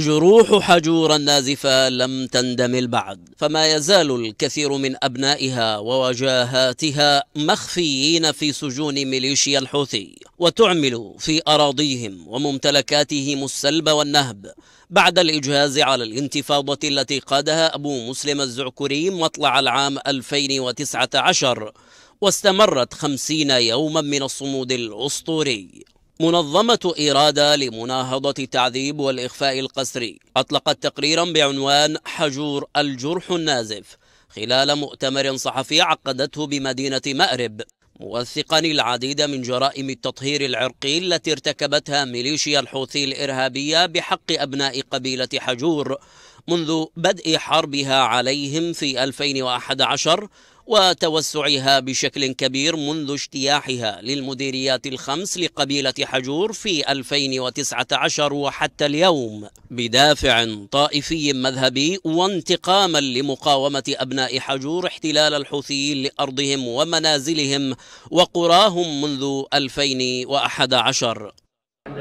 جروح حجورا نازفة لم تندمل بعد فما يزال الكثير من أبنائها ووجاهاتها مخفيين في سجون ميليشيا الحوثي وتعمل في أراضيهم وممتلكاتهم السلب والنهب بعد الإجهاز على الانتفاضة التي قادها أبو مسلم الزعكري مطلع العام 2019 واستمرت خمسين يوما من الصمود الأسطوري منظمة إرادة لمناهضة التعذيب والإخفاء القسري أطلقت تقريرا بعنوان حجور الجرح النازف خلال مؤتمر صحفي عقدته بمدينة مأرب موثقا العديد من جرائم التطهير العرقي التي ارتكبتها ميليشيا الحوثي الإرهابية بحق أبناء قبيلة حجور منذ بدء حربها عليهم في 2011 وتوسعها بشكل كبير منذ اجتياحها للمديريات الخمس لقبيلة حجور في 2019 وحتى اليوم بدافع طائفي مذهبي وانتقاما لمقاومة أبناء حجور احتلال الحوثيين لأرضهم ومنازلهم وقراهم منذ 2011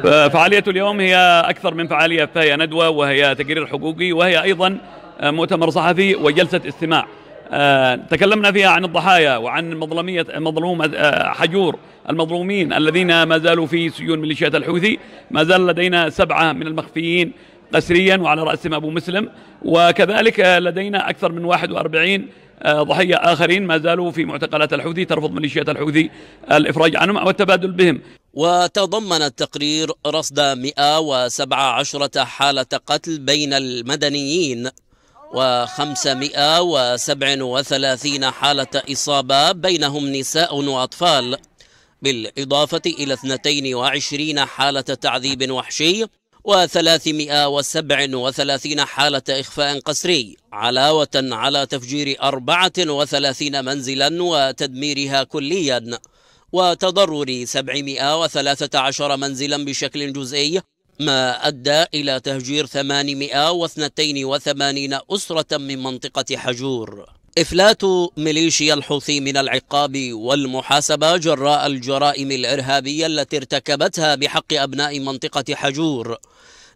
فعالية اليوم هي أكثر من فعالية فهي ندوة وهي تقرير حقوقي وهي أيضا مؤتمر صحفي وجلسة استماع آه، تكلمنا فيها عن الضحايا وعن مظلمية مظلوم آه، حجور المظلومين الذين ما زالوا في سجون ميليشيات الحوثي ما زال لدينا سبعة من المخفيين قسريا وعلى رأسهم أبو مسلم وكذلك لدينا أكثر من 41 آه، ضحية آخرين ما زالوا في معتقلات الحوثي ترفض ميليشيات الحوثي الإفراج عنهم أو التبادل بهم وتضمن التقرير رصد 117 حالة قتل بين المدنيين و537 حالة إصابة بينهم نساء وأطفال بالإضافة إلى 22 حالة تعذيب وحشي و337 حالة إخفاء قسري علاوة على تفجير 34 منزلا وتدميرها كلياً وتضرر 713 منزلا بشكل جزئي ما أدى إلى تهجير 882 أسرة من منطقة حجور إفلات ميليشيا الحوثي من العقاب والمحاسبة جراء الجرائم الإرهابية التي ارتكبتها بحق أبناء منطقة حجور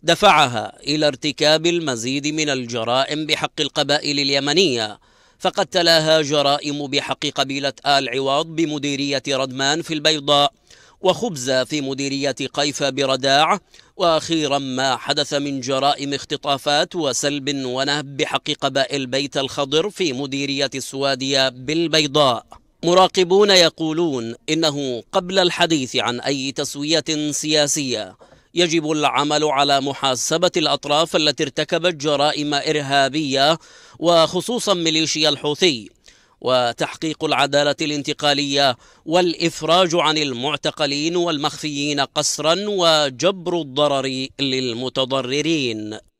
دفعها إلى ارتكاب المزيد من الجرائم بحق القبائل اليمنية فقد تلاها جرائم بحق قبيلة آل عواض بمديرية ردمان في البيضاء وخبزة في مديرية قيفة برداع وأخيرا ما حدث من جرائم اختطافات وسلب ونهب بحق قبائل بيت الخضر في مديرية السوادية بالبيضاء مراقبون يقولون إنه قبل الحديث عن أي تسوية سياسية يجب العمل على محاسبة الأطراف التي ارتكبت جرائم إرهابية وخصوصا ميليشيا الحوثي وتحقيق العدالة الانتقالية والإفراج عن المعتقلين والمخفيين قسرا وجبر الضرر للمتضررين